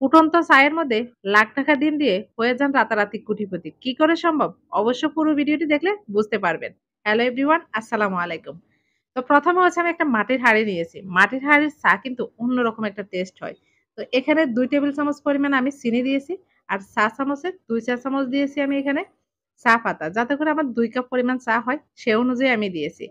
ফুটন্ত চায়ের মধ্যে লাখ টাকা দিন দিয়ে হয়ে যান রাতারাতি কুটিপতি কি করে সম্ভব অবশ্য পুরো ভিডিওটি দেখলে বুঝতে পারবেন হ্যালো এভরিওয়ান আসসালামু আলাইকুম তো প্রথমে হচ্ছে আমি একটা মাটির হাঁড়ি নিয়েছি মাটির হাঁড়ির চা কিন্তু অন্যরকম একটা টেস্ট হয় তো এখানে দুই টেবিল চামচ পরিমাণ আমি চিনি দিয়েছি আর চা চামচে দুই চা চামচ দিয়েছি আমি এখানে চা পাতা যাতে করে আমার দুই কাপ পরিমাণ চা হয় সে অনুযায়ী আমি দিয়েছি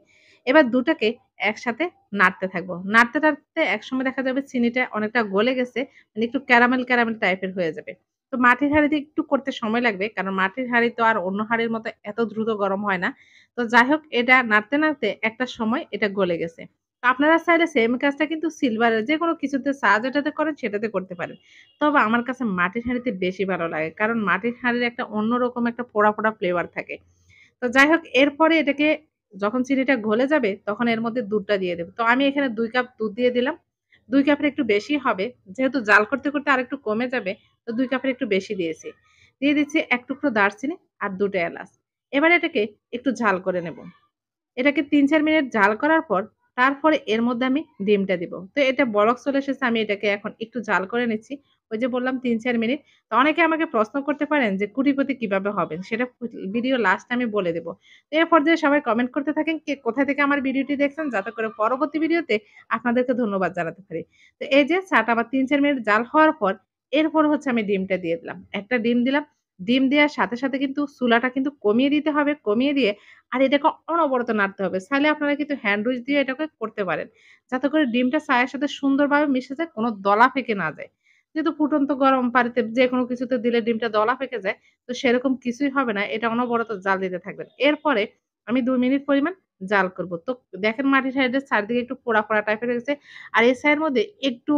এবার দুটাকে একসাথে নাড়তে থাকবো নাড়তে নাড়তে একসময় দেখা যাবে চিনিটা অনেকটা গলে গেছে মানে একটু ক্যারামেল ক্যারামেল টাইপের হয়ে যাবে তো মাটির হাঁড়িতে একটু করতে সময় লাগবে কারণ মাটির হাঁড়ি তো আর অন্য হাঁড়ির মতো এত দ্রুত গরম হয় না তো যাই হোক এটা নাড়তে নাড়তে একটা সময় এটা গলে গেছে তো আপনারা চাইলে সেম কাজটা কিন্তু সিলভারের যে কোনো কিছুতে সাজ যেটাতে করেন সেটাতে করতে পারেন তবে আমার কাছে মাটির হাঁড়িতে বেশি ভালো লাগে কারণ মাটির হাঁড়ির একটা অন্যরকম একটা পোড়া পোড়া ফ্লেভার থাকে তো যাই হোক এরপরে এটাকে যখন চিনিটা গলে যাবে তখন এর মধ্যে দুধটা দিয়ে দেবো তো আমি এখানে দুই কাপ দুধ দিয়ে দিলাম দুই কাপের একটু বেশি হবে যেহেতু জাল করতে করতে আর একটু কমে যাবে তো দুই কাপের একটু বেশি দিয়েছি দিয়ে দিচ্ছি এক টুকরো দারচিনি আর দুটো এলাচ এবার এটাকে একটু ঝাল করে নেব এটাকে তিন চার মিনিট ঝাল করার পর তারপরে এর মধ্যে আমি ডিমটা দিব তো এটা বরক চলে এসেছে আমি এটাকে এখন একটু জাল করে নিচ্ছি ওই যে বললাম তিন চার মিনিট তো অনেকে আমাকে প্রশ্ন করতে পারেন যে কুটিপতি কিভাবে হবেন সেটা ভিডিও লাস্ট আমি বলে দেবো তো এরপর যে সবাই কমেন্ট করতে থাকেন কে কোথা থেকে আমার ভিডিওটি দেখছেন যাতে করে পরবর্তী ভিডিওতে আপনাদেরকে ধন্যবাদ জানাতে পারি তো এই যে চাটা আবার তিন চার মিনিট জাল হওয়ার পর এরপর হচ্ছে আমি ডিমটা দিয়ে দিলাম একটা ডিম দিলাম ডিম দেওয়ার সাথে সাথে কিন্তু চুলাটা কিন্তু কমিয়ে দিতে হবে কমিয়ে দিয়ে আর এটাকে অনবরত নাড়তে হবে চাইলে আপনারা কিন্তু হ্যান্ডউইচ দিয়ে এটাকে করতে পারেন যাতে করে ডিমটা চায়ের সাথে সুন্দরভাবে মিশে যায় কোনো দলা ফেঁকে না যায় যেহেতু ফুটন্ত গরম পানিতে যে কোনো কিছুতে দিলে ডিমটা দলা ফেঁকে যায় তো সেরকম কিছুই হবে না এটা অনবরত জাল দিতে থাকবেন এরপরে আমি দুই মিনিট পরিমাণ জাল করব তো দেখেন মাটির সাইডের চারদিকে একটু পোড়া ফোড়া টাইপের হয়েছে আর এই সাইডের মধ্যে একটু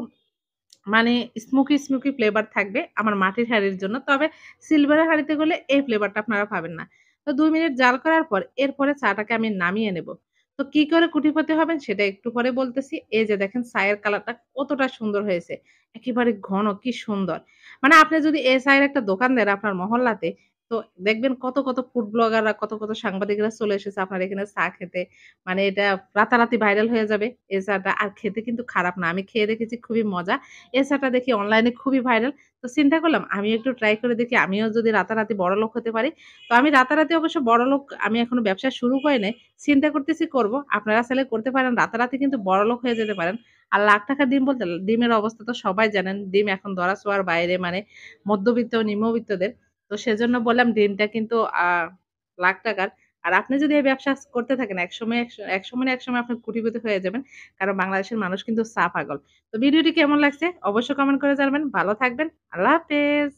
মানে স্মুকি স্মুকি ফ্লেভার থাকবে আমার মাটির হাঁড়ির জন্য তবে সিলভারের হাঁড়িতে গেলে এই ফ্লেভারটা আপনারা পাবেন না তো দুই মিনিট জাল করার পর এরপরে চাটাকে আমি নামিয়ে নেব তো কি করে কুটিপতি হবেন সেটা একটু পরে বলতেছি এই যে দেখেন চায়ের কালারটা কতটা সুন্দর হয়েছে একেবারে ঘন কি সুন্দর মানে আপনি যদি এই চায়ের একটা দোকান দেন আপনার মহল্লাতে তো দেখবেন কত কত ফুড ব্লগাররা কত কত সাংবাদিকরা চলে এসেছে আপনার এখানে চা খেতে মানে এটা রাতারাতি ভাইরাল হয়ে যাবে এ চাটা আর খেতে কিন্তু খারাপ না আমি খেয়ে দেখেছি খুবই মজা এ চাটা দেখি অনলাইনে খুবই ভাইরাল তো চিন্তা করলাম আমি একটু ট্রাই করে দেখি আমিও যদি রাতারাতি বড় লোক হতে পারি তো আমি রাতারাতি অবশ্য বড় লোক আমি এখনো ব্যবসা শুরু করি নাই চিন্তা করতেছি করব আপনারা চাইলে করতে পারেন রাতারাতি কিন্তু বড় লোক হয়ে যেতে পারেন আর লাখ টাকা ডিম বলতে ডিমের অবস্থা তো সবাই জানেন ডিম এখন ধরা ছোঁয়ার বাইরে মানে মধ্যবিত্ত নিম্নবিত্তদের তো সেজন্য বললাম ডিমটা কিন্তু লাখ টাকার আর আপনি যদি এই ব্যবসা করতে থাকেন একসময় একসময় না একসময় আপনি কুটিপতি হয়ে যাবেন কারণ বাংলাদেশের মানুষ কিন্তু সাফ পাগল তো ভিডিওটি কেমন লাগছে অবশ্যই কমেন্ট করে জানাবেন ভালো থাকবেন আল্লাহ হাফেজ